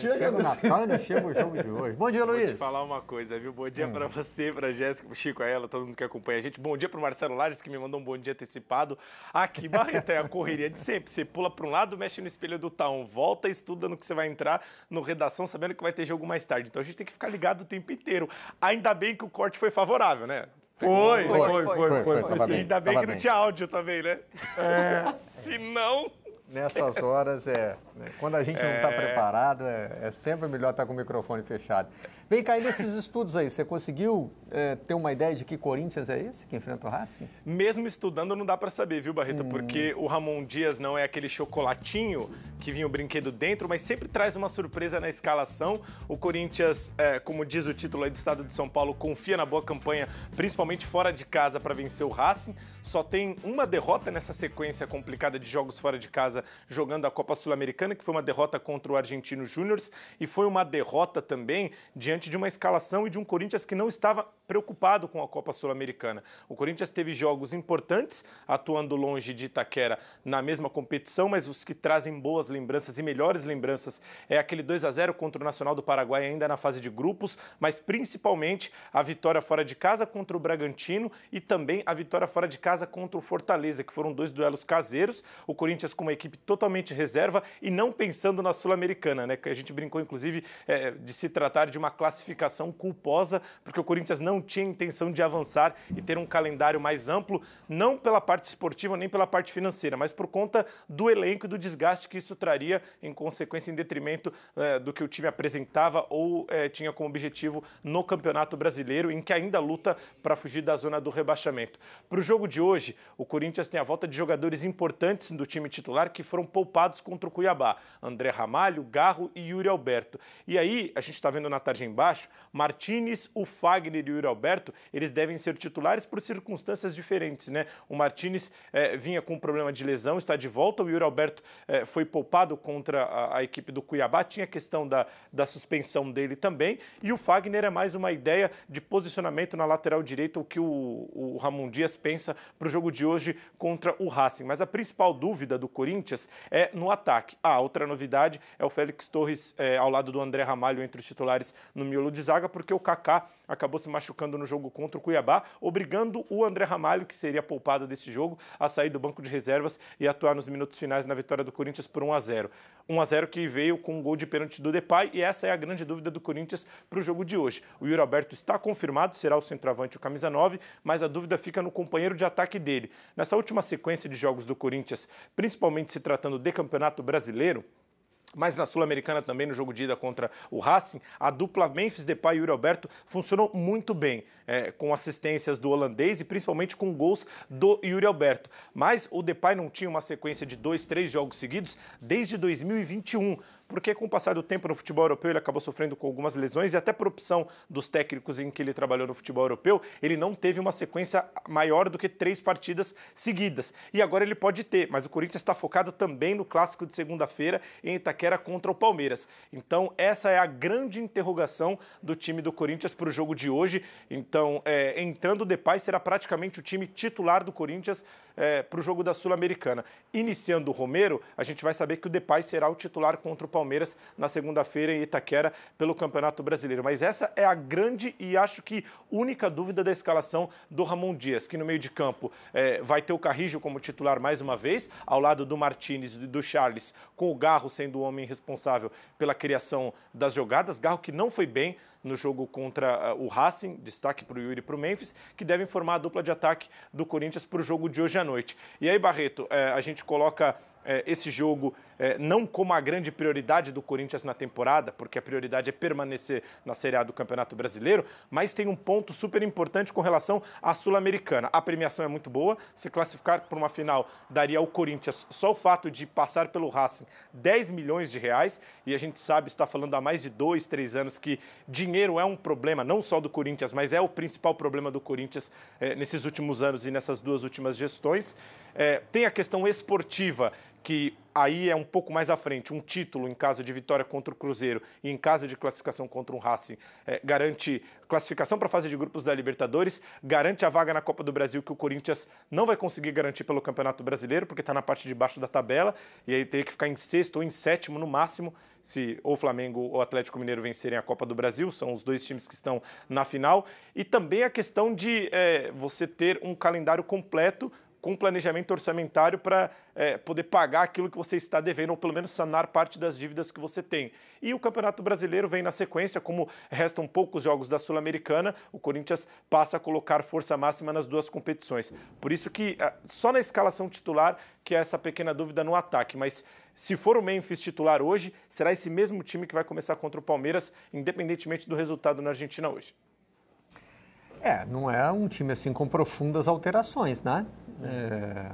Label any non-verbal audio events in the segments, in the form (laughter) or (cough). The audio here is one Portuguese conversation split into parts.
Chega o Natana, chega o assim. jogo de hoje. Bom dia, Luiz. Vou te falar uma coisa, viu? Bom dia hum. para você, para Jéssica, Chico, a ela, todo mundo que acompanha a gente. Bom dia para o Marcelo Lages, que me mandou um bom dia antecipado. Aqui, Marreta, tá é a correria de sempre. Você pula para um lado, mexe no espelho do Taon, volta estudando que você vai entrar no Redação, sabendo que vai ter jogo mais tarde. Então a gente tem que ficar ligado o tempo inteiro. Ainda bem que o corte foi favorável, né? Foi, foi, foi. foi, foi, Ainda bem que não tinha áudio também, né? É. (laughs) Se não... Nessas horas é... Né? Quando a gente não está é. preparado, é, é, sempre melhor estar tá com o microfone fechado. Vem cá, e nesses estudos aí, você conseguiu é, ter uma ideia de que Corinthians é esse que enfrenta o Racing? Mesmo estudando, não dá para saber, viu, Barreto? Hum. Porque o Ramon Dias não é aquele chocolatinho que vinha o brinquedo dentro, mas sempre traz uma surpresa na escalação. O Corinthians, é, como diz o título aí do Estado de São Paulo, confia na boa campanha, principalmente fora de casa, para vencer o Racing. Só tem uma derrota nessa sequência complicada de jogos fora de casa, jogando a Copa Sul-Americana Sul-Americana, que foi uma derrota contra o Argentino Júnior e foi uma derrota também diante de uma escalação e de um Corinthians que não estava preocupado com a Copa Sul-Americana. O Corinthians teve jogos importantes, atuando longe de Itaquera na mesma competição, mas os que trazem boas lembranças e melhores lembranças é aquele 2 a 0 contra o Nacional do Paraguai ainda na fase de grupos, mas principalmente a vitória fora de casa contra o Bragantino e também a vitória fora de casa contra o Fortaleza, que foram dois duelos caseiros. O Corinthians com uma equipe totalmente reserva e não pensando na Sul-Americana, né? Que a gente brincou inclusive é, de se tratar de uma classificação culposa, porque o Corinthians não tinha intenção de avançar e ter um calendário mais amplo, não pela parte esportiva nem pela parte financeira, mas por conta do elenco e do desgaste que isso traria em consequência, em detrimento eh, do que o time apresentava ou eh, tinha como objetivo no Campeonato Brasileiro, em que ainda luta para fugir da zona do rebaixamento. Para o jogo de hoje, o Corinthians tem a volta de jogadores importantes do time titular que foram poupados contra o Cuiabá: André Ramalho, Garro e Yuri Alberto. E aí, a gente está vendo na tarde embaixo, Martinez, o Fagner e o Yuri Alberto, eles devem ser titulares por circunstâncias diferentes, né? O Martinez eh, vinha com um problema de lesão, está de volta. O Yuri Alberto eh, foi poupado contra a, a, equipe do Cuiabá, tinha questão da, da suspensão dele também. E o Fagner é mais uma ideia de posicionamento na lateral direita, o que o, o Ramon Dias pensa para o jogo de hoje contra o Racing. Mas a principal dúvida do Corinthians é no ataque. Ah, outra novidade é o Félix Torres eh, ao lado do André Ramalho entre os titulares no miolo de zaga, porque o Kaká acabou se machucando machucando no jogo contra o Cuiabá, obrigando o André Ramalho, que seria poupado desse jogo, a sair do banco de reservas e atuar nos minutos finais na vitória do Corinthians por 1 a 0. 1 a 0 que veio com um gol de pênalti do Depay e essa é a grande dúvida do Corinthians para o jogo de hoje. O Yuri Alberto está confirmado, será o centroavante o camisa 9, mas a dúvida fica no companheiro de ataque dele. Nessa última sequência de jogos do Corinthians, principalmente se tratando de Campeonato Brasileiro, mas na Sul-Americana também, no jogo de ida contra o Racing, a dupla Memphis Depay e Yuri Alberto funcionou muito bem, é, com assistências do holandês e principalmente com gols do Yuri Alberto. Mas o Depay não tinha uma sequência de dois, três jogos seguidos desde 2021, porque com o passar do tempo no futebol europeu ele acabou sofrendo com algumas lesões e até por opção dos técnicos em que ele trabalhou no futebol europeu, ele não teve uma sequência maior do que três partidas seguidas. E agora ele pode ter, mas o Corinthians está focado também no clássico de segunda-feira em Itaquera contra o Palmeiras. Então, essa é a grande interrogação do time do Corinthians para o jogo de hoje. Então, é, entrando o Depay será praticamente o time titular do Corinthians é, para o jogo da Sul-Americana. Iniciando o Romero, a gente vai saber que o Depay será o titular contra o Palmeiras. Palmeiras na segunda-feira em Itaquera pelo Campeonato Brasileiro. Mas essa é a grande e acho que única dúvida da escalação do Ramon Dias, que no meio de campo é, vai ter o Carrijo como titular mais uma vez, ao lado do Martinez e do Charles, com o Garro sendo o homem responsável pela criação das jogadas. Garro que não foi bem no jogo contra eh, o Racing, destaque para o Yuri e para o Memphis, que devem formar a dupla de ataque do Corinthians para o jogo de hoje à noite. E aí, Barreto, é, a gente coloca é, esse jogo é, não como a grande prioridade do Corinthians na temporada, porque a prioridade é permanecer na Série A do Campeonato Brasileiro, mas tem um ponto super importante com relação à Sul-Americana. A premiação é muito boa, se classificar para uma final daria ao Corinthians só o fato de passar pelo Racing 10 milhões de reais, e a gente sabe, está falando há mais de dois, três anos, que dinheiro é um problema não só do Corinthians, mas é o principal problema do Corinthians é, nesses últimos anos e nessas duas últimas gestões. tem a questão esportiva que aí é um pouco mais à frente, um título em caso de vitória contra o Cruzeiro e em caso de classificação contra o Racing, é, garante classificação para a fase de grupos da Libertadores, garante a vaga na Copa do Brasil que o Corinthians não vai conseguir garantir pelo Campeonato Brasileiro, porque está na parte de baixo da tabela, e aí teria que ficar em sexto ou em sétimo no máximo, se ou Flamengo ou Atlético Mineiro vencerem a Copa do Brasil, são os dois times que estão na final. E também a questão de é, você ter um calendário completo com planejamento orçamentário para é, poder pagar aquilo que você está devendo, ou pelo menos sanar parte das dívidas que você tem. E o Campeonato Brasileiro vem na sequência, como restam poucos jogos da Sul-Americana, o Corinthians passa a colocar força máxima nas duas competições. Por isso que ah, só na escalação titular que é essa pequena dúvida no ataque, mas se for o Memphis titular hoje, será esse mesmo time que vai começar contra o Palmeiras, independentemente do resultado na Argentina hoje. É, não é um time assim com profundas alterações, né? É,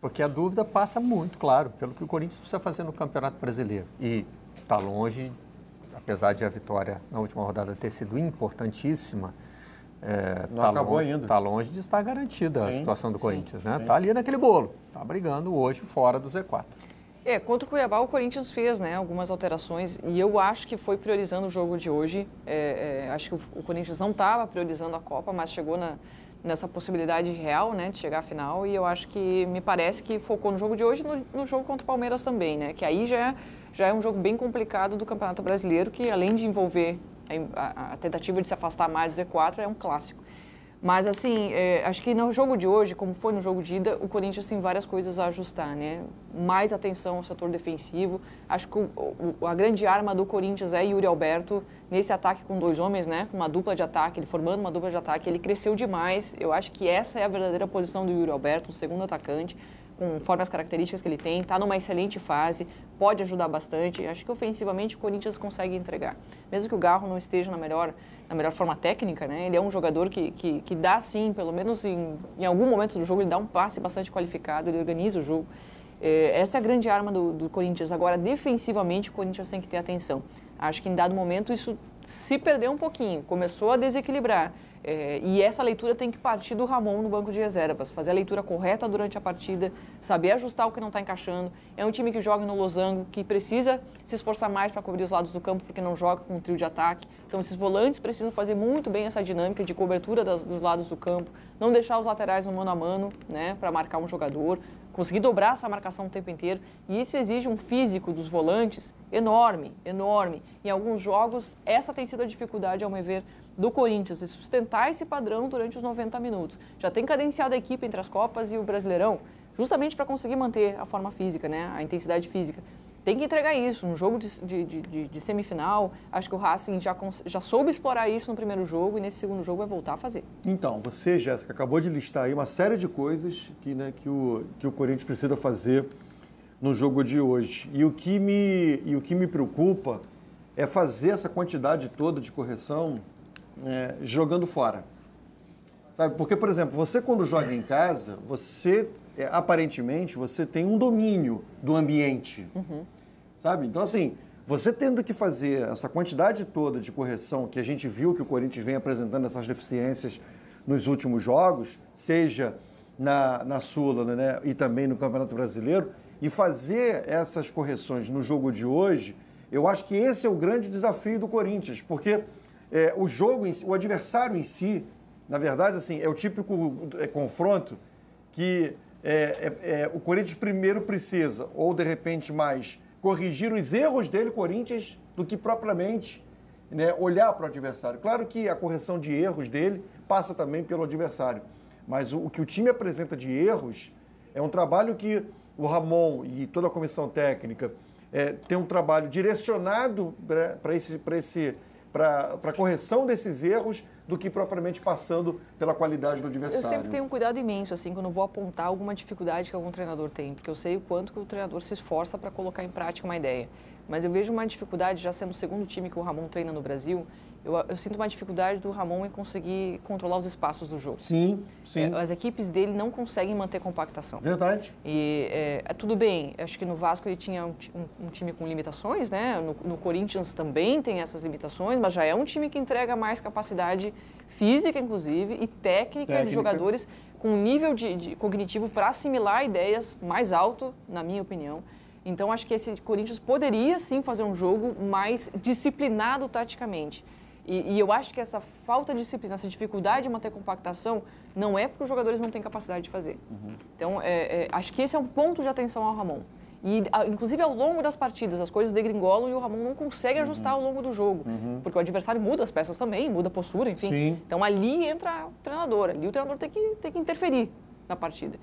porque a dúvida passa muito, claro, pelo que o Corinthians precisa fazer no Campeonato Brasileiro. E está longe, apesar de a vitória na última rodada ter sido importantíssima, é, tá longe, Está longe de estar garantida sim, a situação do sim, Corinthians, né? Está ali naquele bolo. Está brigando hoje fora do Z4. É, contra o Cuiabá o Corinthians fez né, algumas alterações e eu acho que foi priorizando o jogo de hoje. É, é, acho que o, o Corinthians não estava priorizando a Copa, mas chegou na, nessa possibilidade real, né, de chegar à final. E eu acho que me parece que focou no jogo de hoje, no, no jogo contra o Palmeiras também, né? Que aí já é, já é um jogo bem complicado do Campeonato Brasileiro, que além de envolver a, a, a tentativa de se afastar mais do Z4, é um clássico. Mas, assim, é, acho que no jogo de hoje, como foi no jogo de ida, o Corinthians tem várias coisas a ajustar, né? Mais atenção ao setor defensivo. Acho que o, o, a grande arma do Corinthians é Yuri Alberto, nesse ataque com dois homens, né? Uma dupla de ataque, ele formando uma dupla de ataque, ele cresceu demais. Eu acho que essa é a verdadeira posição do Yuri Alberto, um segundo atacante, conforme as características que ele tem. Está numa excelente fase, pode ajudar bastante. Acho que ofensivamente o Corinthians consegue entregar. Mesmo que o Garro não esteja na melhor na melhor forma técnica, né? Ele é um jogador que, que, que dá, sim, pelo menos em, em algum momento do jogo, ele dá um passe bastante qualificado, ele organiza o jogo. É, essa é a grande arma do, do, Corinthians. Agora, defensivamente, o Corinthians tem que ter atenção. Acho que em dado momento isso se perdeu um pouquinho, começou a desequilibrar. É, e essa leitura tem que partir do Ramon no banco de reservas, fazer a leitura correta durante a partida, saber ajustar o que não está encaixando. É um time que joga no losango, que precisa se esforçar mais para cobrir os lados do campo, porque não joga com um trio de ataque. Então, esses volantes precisam fazer muito bem essa dinâmica de cobertura das, dos lados do campo, não deixar os laterais no mano a mano né, para marcar um jogador, conseguir dobrar essa marcação o tempo inteiro. E isso exige um físico dos volantes enorme, enorme. Em alguns jogos, essa tem sido a dificuldade, ao meu ver, do Corinthians, de sustentar esse padrão durante os 90 minutos. Já tem cadenciado a equipe entre as Copas e o Brasileirão, justamente para conseguir manter a forma física, né? a intensidade física tem que entregar isso. Um jogo de, de, de, de, semifinal, acho que o Racing já, já soube explorar isso no primeiro jogo e nesse segundo jogo vai voltar a fazer. Então, você, Jéssica, acabou de listar aí uma série de coisas que, né, que, o, que o Corinthians precisa fazer no jogo de hoje. E o que me, e o que me preocupa é fazer essa quantidade toda de correção é, jogando fora. Sabe? Porque, por exemplo, você quando joga em casa, você é, aparentemente, você tem um domínio do ambiente. Uhum. Sabe? Então, assim, você tendo que fazer essa quantidade toda de correção que a gente viu que o Corinthians vem apresentando essas deficiências nos últimos jogos, seja na, na né, e também no Campeonato Brasileiro, e fazer essas correções no jogo de hoje, eu acho que esse é o grande desafio do Corinthians, porque é, o jogo, o adversário em si, na verdade, assim, é o típico é, confronto que é, é, é, o Corinthians primeiro precisa, ou de repente mais, corrigir os erros dele, Corinthians, do que propriamente né, olhar para o adversário. Claro que a correção de erros dele passa também pelo adversário, mas o, o que o time apresenta de erros é um trabalho que o Ramon e toda a comissão técnica é, tem um trabalho direcionado para esse, esse, pra, correção desses erros do que propriamente passando pela qualidade do adversário. Eu sempre tenho um cuidado imenso, assim, quando vou apontar alguma dificuldade que algum treinador tem, porque eu sei o quanto que o treinador se esforça para colocar em prática uma ideia. Mas eu vejo uma dificuldade, já sendo o segundo time que o Ramon treina no Brasil, eu, eu, sinto uma dificuldade do Ramon em conseguir controlar os espaços do jogo. Sim, sim. É, as equipes dele não conseguem manter compactação. Verdade. E é, é tudo bem, acho que no Vasco ele tinha um, um, um time com limitações, né? No, no, Corinthians também tem essas limitações, mas já é um time que entrega mais capacidade física, inclusive, e técnica, técnica. de jogadores com um nível de, de cognitivo para assimilar ideias mais alto, na minha opinião. Então acho que esse Corinthians poderia sim fazer um jogo mais disciplinado taticamente. E, e, eu acho que essa falta de disciplina, essa dificuldade de manter compactação, não é porque os jogadores não têm capacidade de fazer. Uhum. Então, é, é, acho que esse é um ponto de atenção ao Ramon. E, a, inclusive, ao longo das partidas, as coisas degringolam e o Ramon não consegue uhum. ajustar ao longo do jogo. Uhum. Porque o adversário muda as peças também, muda a postura, enfim. Sim. Então, ali entra o treinador. Ali o treinador tem que, tem que interferir na partida.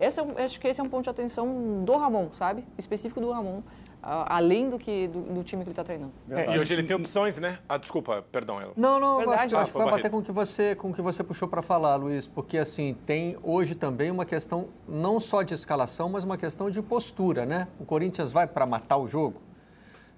Esse é um, acho que esse é um ponto de atenção do Ramon, sabe? Específico do Ramon além do que do, do time que ele está treinando. É, e hoje ele tem opções, né? Ah, desculpa, perdão. Eu... Não, não, Verdade. acho que, ah, acho que vai bater com o que você, com que você puxou para falar, Luiz, porque assim, tem hoje também uma questão não só de escalação, mas uma questão de postura, né? O Corinthians vai para matar o jogo?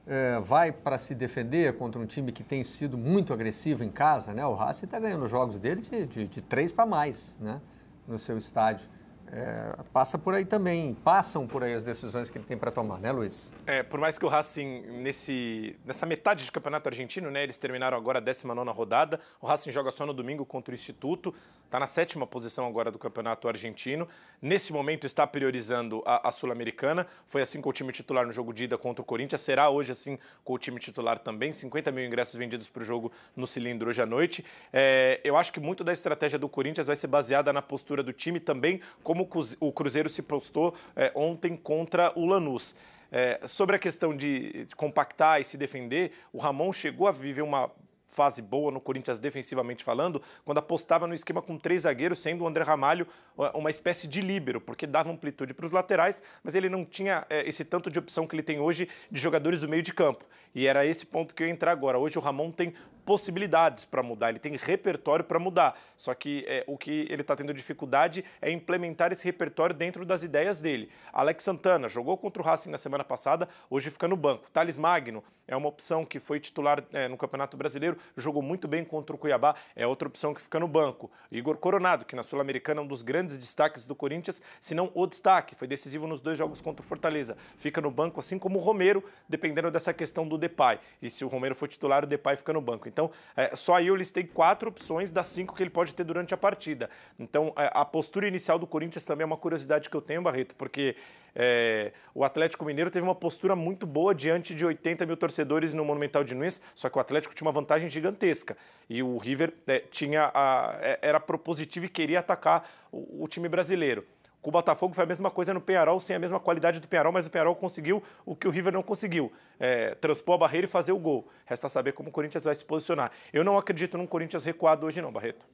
É, vai para se defender contra um time que tem sido muito agressivo em casa, né? O Racing está ganhando jogos dele de, de, de três para mais, né? No seu estádio. É, passa por aí também, passam por aí as decisões que ele tem para tomar, né, Luiz? É, por mais que o Racing, nesse, nessa metade de campeonato argentino, né, eles terminaram agora a 19 rodada, o Racing joga só no domingo contra o Instituto, está na sétima posição agora do campeonato argentino, nesse momento está priorizando a, a Sul-Americana, foi assim com o time titular no jogo de ida contra o Corinthians, será hoje assim com o time titular também, 50 mil ingressos vendidos para o jogo no cilindro hoje à noite. É, eu acho que muito da estratégia do Corinthians vai ser baseada na postura do time também, como como o Cruzeiro se postou é, ontem contra o Lanús. É, sobre a questão de compactar e se defender, o Ramon chegou a viver uma fase boa no Corinthians defensivamente falando, quando apostava no esquema com três zagueiros, sendo o André Ramalho uma espécie de líbero, porque dava amplitude para os laterais, mas ele não tinha é, esse tanto de opção que ele tem hoje de jogadores do meio de campo. E era esse ponto que eu ia entrar agora. Hoje o Ramon tem possibilidades para mudar, ele tem repertório para mudar. Só que é, o que ele está tendo dificuldade é implementar esse repertório dentro das ideias dele. Alex Santana jogou contra o Racing na semana passada, hoje fica no banco. Thales Magno é uma opção que foi titular é, no Campeonato Brasileiro, jogou muito bem contra o Cuiabá, é outra opção que fica no banco. Igor Coronado, que na Sul-Americana é um dos grandes destaques do Corinthians, se não o destaque, foi decisivo nos dois jogos contra o Fortaleza, fica no banco, assim como o Romero, dependendo dessa questão do Depay. E se o Romero for titular, o Depay fica no banco. Então, é, só aí eu listei quatro opções das cinco que ele pode ter durante a partida. Então, é, a postura inicial do Corinthians também é uma curiosidade que eu tenho, Barreto, porque é, o Atlético Mineiro teve uma postura muito boa diante de 80 mil torcedores no Monumental de Nunes, só que o Atlético tinha uma vantagem gigantesca. E o River é, tinha a, é, era propositivo e queria atacar o, o time brasileiro. Com o Botafogo foi a mesma coisa no Penharol, sem a mesma qualidade do Penharol, mas o Penharol conseguiu o que o River não conseguiu: é, transpor a barreira e fazer o gol. Resta saber como o Corinthians vai se posicionar. Eu não acredito num Corinthians recuado hoje, não, Barreto.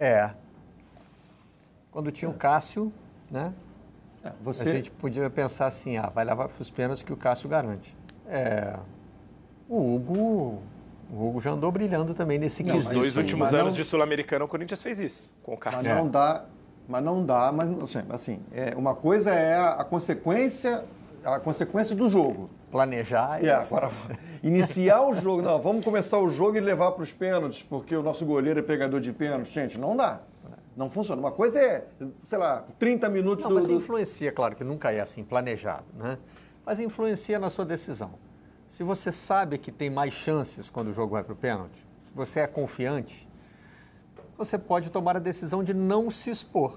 É. Quando tinha o Cássio, né? É, você... A gente podia pensar assim, ah, vai levar para os pênaltis que o Cássio garante. É... O Hugo o Hugo já andou brilhando também nesse não, quesito. Nos dois últimos anos não... de Sul-Americano, o Corinthians fez isso com o Cássio. Mas não é. dá, mas não dá, mas assim, assim é, uma coisa é a, a, consequência a consequência do jogo. Planejar e. É, agora, (laughs) iniciar o jogo. Não, vamos começar o jogo e levar para os pênaltis, porque o nosso goleiro é pegador de pênaltis. Gente, não dá. Não funciona. Uma coisa é, sei lá, 30 minutos não, do... Mas influencia, claro que nunca é assim, planejado, né? Mas influencia na sua decisão. Se você sabe que tem mais chances quando o jogo vai para o pênalti, se você é confiante, você pode tomar a decisão de não se expor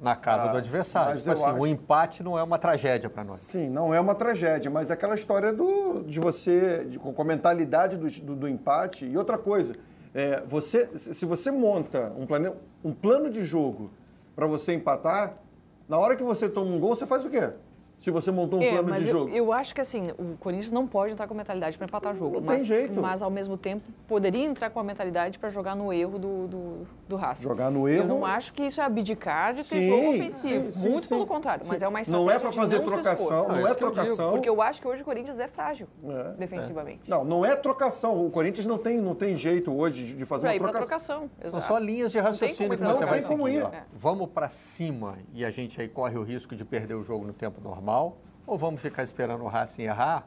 na casa ah, do adversário. Tipo assim, acho... o empate não é uma tragédia para nós. Sim, não é uma tragédia, mas é aquela história do, de você, de, com a mentalidade do, do, do empate. E outra coisa, é, você, se você monta um, plane, um plano de jogo para você empatar, na hora que você toma um gol, você faz o quê? se você montou um é, plano de eu, jogo. Eu acho que assim, o Corinthians não pode entrar com a mentalidade para empatar jogo. Não mas, tem jeito. Mas ao mesmo tempo poderia entrar com a mentalidade para jogar no erro do, do, do Jogar no erro. Eu não acho que isso é abdicar de ter sim, jogo ofensivo. Sim, Muito sim, pelo contrário. Mas é uma estratégia. Não é para fazer trocação, não, não é, trocação. Eu porque eu acho que hoje o Corinthians é frágil é, é, defensivamente. Não, não é trocação. O Corinthians não tem, não tem jeito hoje de fazer pra uma ir trocação. Pra trocação. Exato. São só linhas de raciocínio que você vai seguir. É. Vamos para cima e a gente aí corre o risco de perder o jogo no tempo normal normal ou vamos ficar esperando o Racing errar?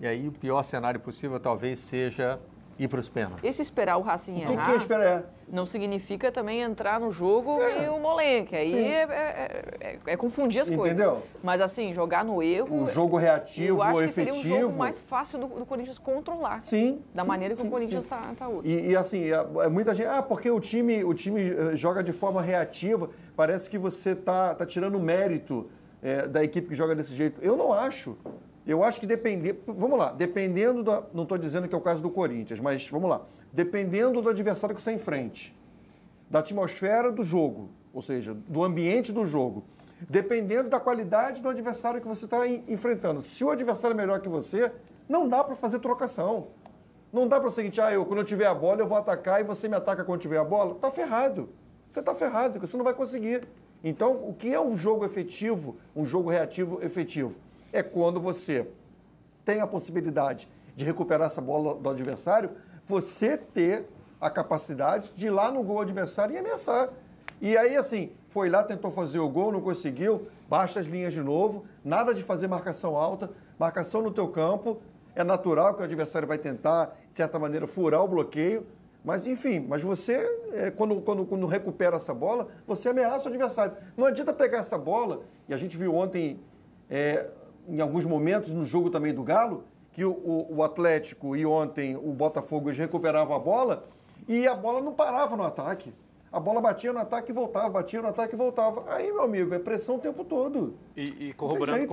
E aí o pior cenário possível talvez seja ir para os pênaltis. Esse esperar o Racing errar. Tem que esperar. É. Não significa também entrar no jogo é. e o molenque. Aí é, é, é, é, confundir as Entendeu? coisas. Entendeu? Mas assim, jogar no erro. Um jogo reativo, eu acho que efetivo. Seria um jogo mais fácil do, do Corinthians controlar. Sim. Da sim, maneira sim, que o Corinthians está tá hoje. E, e, assim, é, muita gente. Ah, porque o time, o time eh, joga de forma reativa. Parece que você está tá tirando mérito é, da equipe que joga desse jeito. Eu não acho. Eu acho que depender. Vamos lá, dependendo da. Não estou dizendo que é o caso do Corinthians, mas vamos lá. Dependendo do adversário que você enfrente, da atmosfera do jogo, ou seja, do ambiente do jogo, dependendo da qualidade do adversário que você está enfrentando. Se o adversário é melhor que você, não dá para fazer trocação. Não dá para o seguinte, ah, eu quando eu tiver a bola eu vou atacar e você me ataca quando tiver a bola. Tá ferrado. Você tá ferrado, porque você não vai conseguir. Então, o que é um jogo efetivo, um jogo reativo efetivo? É quando você tem a possibilidade de recuperar essa bola do adversário, você ter a capacidade de ir lá no gol adversário e ameaçar. E aí, assim, foi lá, tentou fazer o gol, não conseguiu, baixa as linhas de novo, nada de fazer marcação alta, marcação no teu campo. É natural que o adversário vai tentar, de certa maneira, furar o bloqueio, mas enfim, mas você, é, quando, quando, quando recupera essa bola, você ameaça o adversário. Não adianta pegar essa bola, e a gente viu ontem, é, em alguns momentos, no jogo também do Galo, que o, o, o Atlético e ontem o Botafogo eles recuperavam a bola e a bola não parava no ataque. A bola batia no ataque e voltava, batia no ataque e voltava. Aí, meu amigo, é pressão o tempo todo. E, e corroborando com